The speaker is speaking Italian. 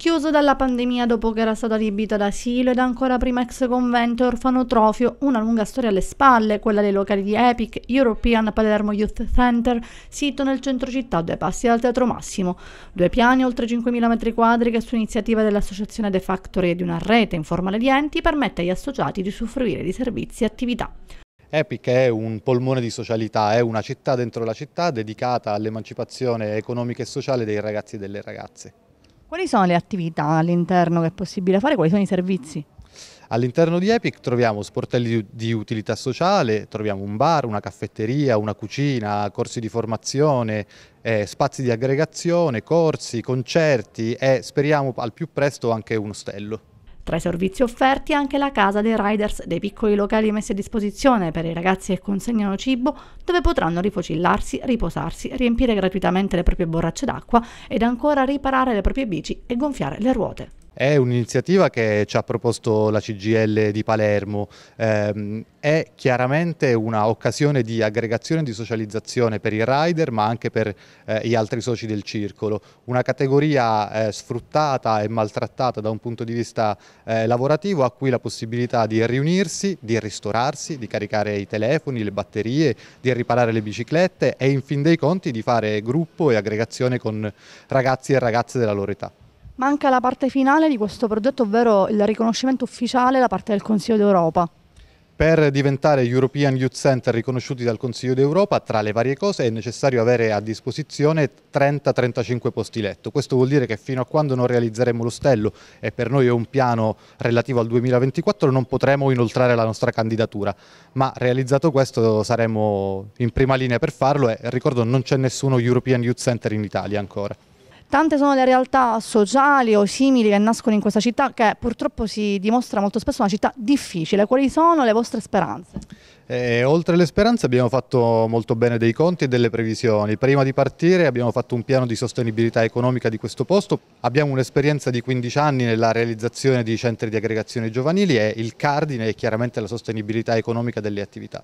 Chiuso dalla pandemia dopo che era stato adibito ad asilo ed ancora prima ex convento e orfanotrofio, una lunga storia alle spalle, quella dei locali di Epic, European Palermo Youth Center, sito nel centro città, due passi dal Teatro Massimo. Due piani, oltre 5.000 metri quadri, che su iniziativa dell'associazione The Factory e di una rete informale di enti permette agli associati di usufruire di servizi e attività. Epic è un polmone di socialità, è una città dentro la città dedicata all'emancipazione economica e sociale dei ragazzi e delle ragazze. Quali sono le attività all'interno che è possibile fare? Quali sono i servizi? All'interno di Epic troviamo sportelli di utilità sociale, troviamo un bar, una caffetteria, una cucina, corsi di formazione, eh, spazi di aggregazione, corsi, concerti e speriamo al più presto anche un ostello. Tra i servizi offerti anche la casa dei riders, dei piccoli locali messi a disposizione per i ragazzi che consegnano cibo, dove potranno rifocillarsi, riposarsi, riempire gratuitamente le proprie borracce d'acqua ed ancora riparare le proprie bici e gonfiare le ruote. È un'iniziativa che ci ha proposto la CGL di Palermo, ehm, è chiaramente un'occasione di aggregazione e di socializzazione per i rider ma anche per eh, gli altri soci del circolo, una categoria eh, sfruttata e maltrattata da un punto di vista eh, lavorativo a cui la possibilità di riunirsi, di ristorarsi, di caricare i telefoni, le batterie, di riparare le biciclette e in fin dei conti di fare gruppo e aggregazione con ragazzi e ragazze della loro età. Manca la parte finale di questo progetto, ovvero il riconoscimento ufficiale da parte del Consiglio d'Europa. Per diventare European Youth Center riconosciuti dal Consiglio d'Europa, tra le varie cose, è necessario avere a disposizione 30-35 posti letto. Questo vuol dire che fino a quando non realizzeremo l'ostello, e per noi è un piano relativo al 2024, non potremo inoltrare la nostra candidatura. Ma realizzato questo saremo in prima linea per farlo e ricordo non c'è nessuno European Youth Center in Italia ancora. Tante sono le realtà sociali o simili che nascono in questa città che purtroppo si dimostra molto spesso una città difficile. Quali sono le vostre speranze? E, eh, oltre alle speranze abbiamo fatto molto bene dei conti e delle previsioni. Prima di partire abbiamo fatto un piano di sostenibilità economica di questo posto. Abbiamo un'esperienza di 15 anni nella realizzazione di centri di aggregazione giovanili e il cardine è chiaramente la sostenibilità economica delle attività.